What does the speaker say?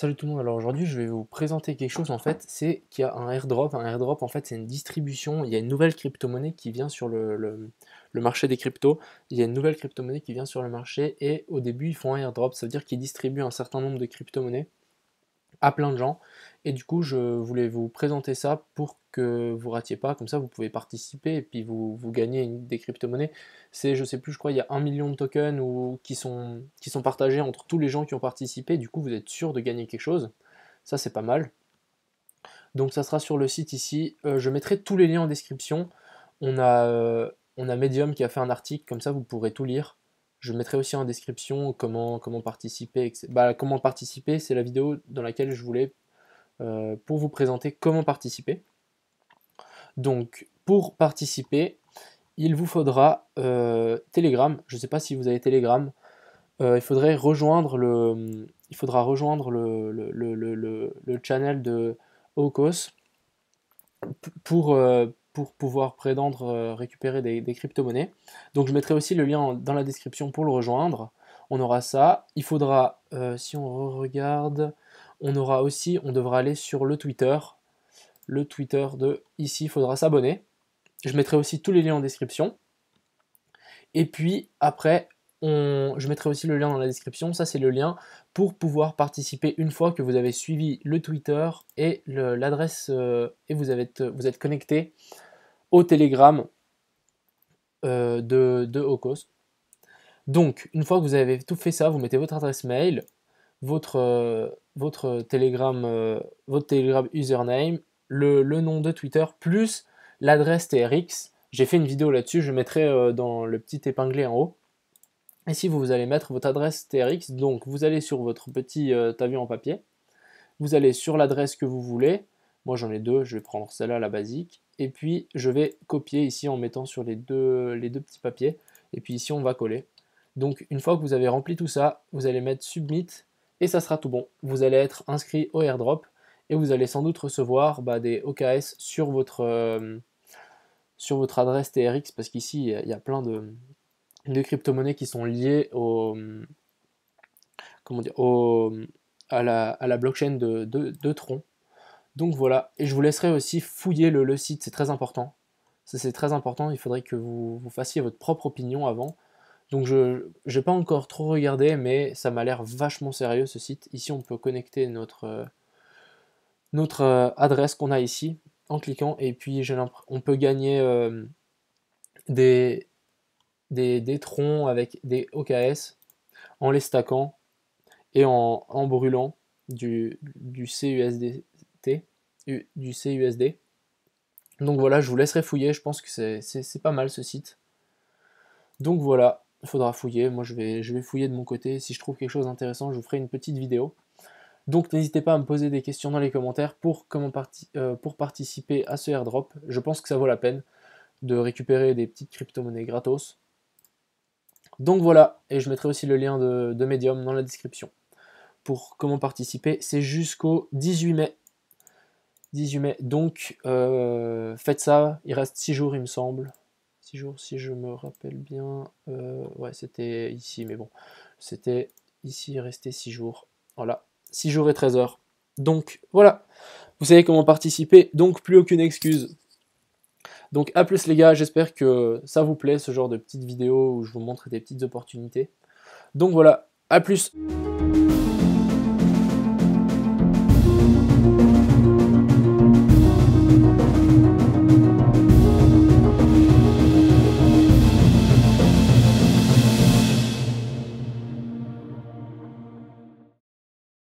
Salut tout le monde, alors aujourd'hui je vais vous présenter quelque chose en fait, c'est qu'il y a un airdrop, un airdrop en fait c'est une distribution, il y a une nouvelle crypto-monnaie qui vient sur le, marché des cryptos, il y a une nouvelle crypto-monnaie qui vient sur le marché et au début ils font un airdrop, ça veut dire qu'ils distribuent un certain nombre de crypto-monnaies à plein de gens. Et du coup, je voulais vous présenter ça pour que vous ratiez pas. Comme ça, vous pouvez participer et puis vous, vous gagnez une, des crypto-monnaies. C'est, je sais plus, je crois, il y a un million de tokens ou, qui, sont, qui sont partagés entre tous les gens qui ont participé. Du coup, vous êtes sûr de gagner quelque chose. Ça, c'est pas mal. Donc, ça sera sur le site ici. Euh, je mettrai tous les liens en description. On a, euh, on a Medium qui a fait un article. Comme ça, vous pourrez tout lire. Je mettrai aussi en description comment, comment participer. Bah, comment participer, c'est la vidéo dans laquelle je voulais euh, pour vous présenter comment participer. Donc, pour participer, il vous faudra euh, Telegram. Je ne sais pas si vous avez Telegram. Euh, il faudrait rejoindre le, il faudra rejoindre le, le channel de Ocos pour, pouvoir prétendre euh, récupérer des, crypto-monnaies. Donc je mettrai aussi le lien dans la description pour le rejoindre. On aura ça. Il faudra, euh, si on regarde, on aura aussi, on devra aller sur le Twitter. Le Twitter de ici, il faudra s'abonner. Je mettrai aussi tous les liens en description. Et puis après, on, je mettrai aussi le lien dans la description, ça c'est le lien pour pouvoir participer une fois que vous avez suivi le Twitter et l'adresse euh, et vous, avez, vous êtes connecté au télégramme euh, de, de Ocos. Donc, une fois que vous avez tout fait ça, vous mettez votre adresse mail, votre, euh, votre, télégramme euh, votre username, le, le, nom de Twitter, plus l'adresse TRX. J'ai fait une vidéo là-dessus, je mettrai dans le petit épinglé en haut. Et si vous, vous allez mettre votre adresse TRX, donc vous allez sur votre petit avion en papier, vous allez sur l'adresse que vous voulez, moi j'en ai deux, je vais prendre celle-là, la basique. Et puis, je vais copier ici en mettant sur les deux, les deux petits papiers. Et puis ici, on va coller. Donc, une fois que vous avez rempli tout ça, vous allez mettre Submit et ça sera tout bon. Vous allez être inscrit au airdrop et vous allez sans doute recevoir bah, des OKS sur votre, euh, sur votre adresse TRX parce qu'ici, il y a plein de, crypto-monnaies qui sont liées au, comment dire, au, à, la, à, la, blockchain de, de Tron. Donc voilà, et je vous laisserai aussi fouiller le, site, c'est très important. c'est très important, il faudrait que vous, fassiez votre propre opinion avant. Donc je n'ai pas encore trop regardé, mais ça m'a l'air vachement sérieux ce site. Ici on peut connecter notre, notre euh, adresse qu'on a ici en cliquant, et puis on peut gagner euh, des, des, troncs avec des OKS en les stackant et en, brûlant du CUSD, du CUSD. Donc voilà, je vous laisserai fouiller, je pense que c'est pas mal ce site. Donc voilà, il faudra fouiller, moi je vais, je vais fouiller de mon côté, si je trouve quelque chose d'intéressant, je vous ferai une petite vidéo. Donc n'hésitez pas à me poser des questions dans les commentaires pour, comment euh, pour participer à ce airdrop. Je pense que ça vaut la peine de récupérer des petites crypto-monnaies gratos. Donc voilà, et je mettrai aussi le lien de, de Medium dans la description. Pour comment participer, c'est jusqu'au 18 mai. 18 mai. Donc, euh, faites ça. Il reste 6 jours, il me semble. 6 jours, si je me rappelle bien. Euh, ouais, c'était ici, mais bon. C'était ici, il restait 6 jours. Voilà. 6 jours et 13 heures. Donc, voilà. Vous savez comment participer. Donc, plus aucune excuse. Donc, à plus les gars. J'espère que ça vous plaît, ce genre de petites vidéos où je vous montre des petites opportunités. Donc, voilà. À plus.